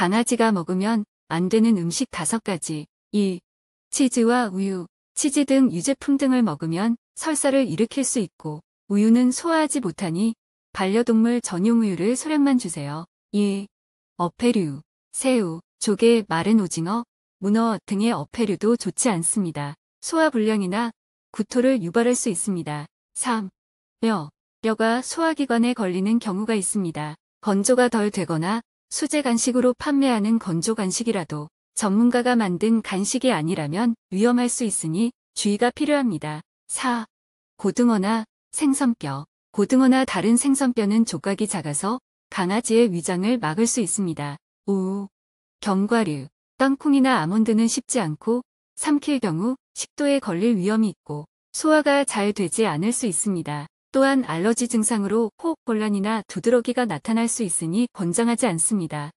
강아지가 먹으면 안 되는 음식 5가지. 1. 치즈와 우유, 치즈 등 유제품 등을 먹으면 설사를 일으킬 수 있고 우유는 소화하지 못하니 반려동물 전용 우유를 소량만 주세요. 2. 어패류, 새우, 조개, 마른 오징어, 문어 등의 어패류도 좋지 않습니다. 소화불량이나 구토를 유발할 수 있습니다. 3. 뼈, 뼈가 소화기관에 걸리는 경우가 있습니다. 건조가 덜 되거나 수제 간식으로 판매하는 건조 간식이라도 전문가가 만든 간식이 아니라면 위험할 수 있으니 주의가 필요합니다. 4. 고등어나 생선뼈 고등어나 다른 생선뼈는 조각이 작아서 강아지의 위장을 막을 수 있습니다. 5. 견과류 땅콩이나 아몬드는 씹지 않고 삼킬 경우 식도에 걸릴 위험이 있고 소화가 잘 되지 않을 수 있습니다. 또한 알러지 증상으로 호흡곤란이나 두드러기가 나타날 수 있으니 권장하지 않습니다.